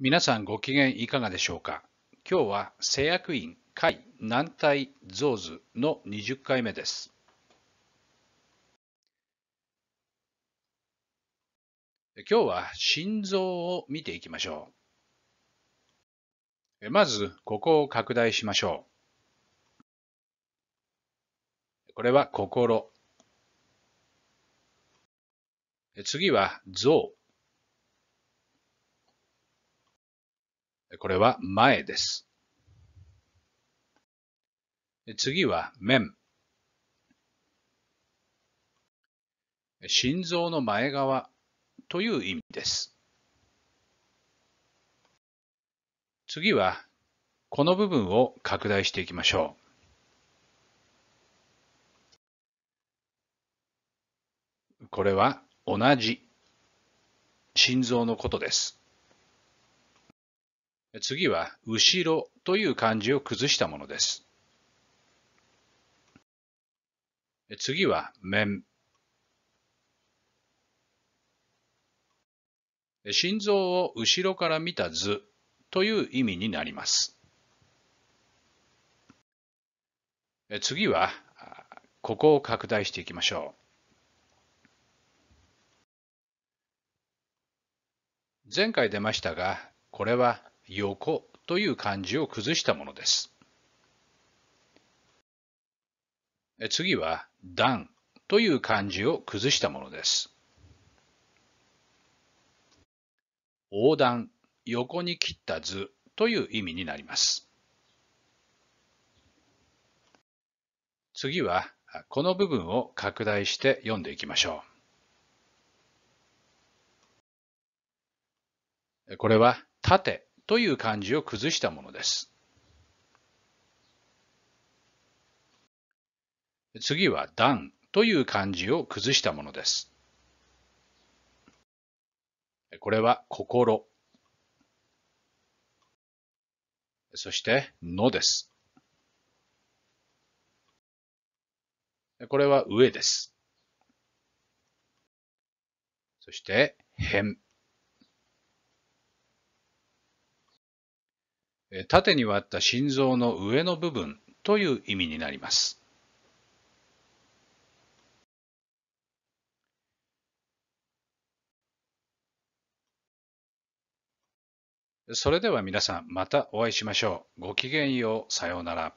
皆さんご機嫌いかがでしょうか今日は製薬院会軟体増図の20回目です。今日は心臓を見ていきましょう。まず、ここを拡大しましょう。これは心。次は像。これは前です。次は面。心臓の前側という意味です。次はこの部分を拡大していきましょう。これは同じ心臓のことです。次は、後ろという漢字を崩したものです。次は、面。心臓を後ろから見た図という意味になります。次は、ここを拡大していきましょう。前回出ましたが、これは横という漢字を崩したものです。次は段という漢字を崩したものです。横断、横に切った図という意味になります。次はこの部分を拡大して読んでいきましょう。これは縦という漢字を崩したものです。次は段という漢字を崩したものです。これは心。そしてのです。これは上です。そして辺。縦に割った心臓の上の部分という意味になります。それでは皆さんまたお会いしましょう。ごきげんよう。さようなら。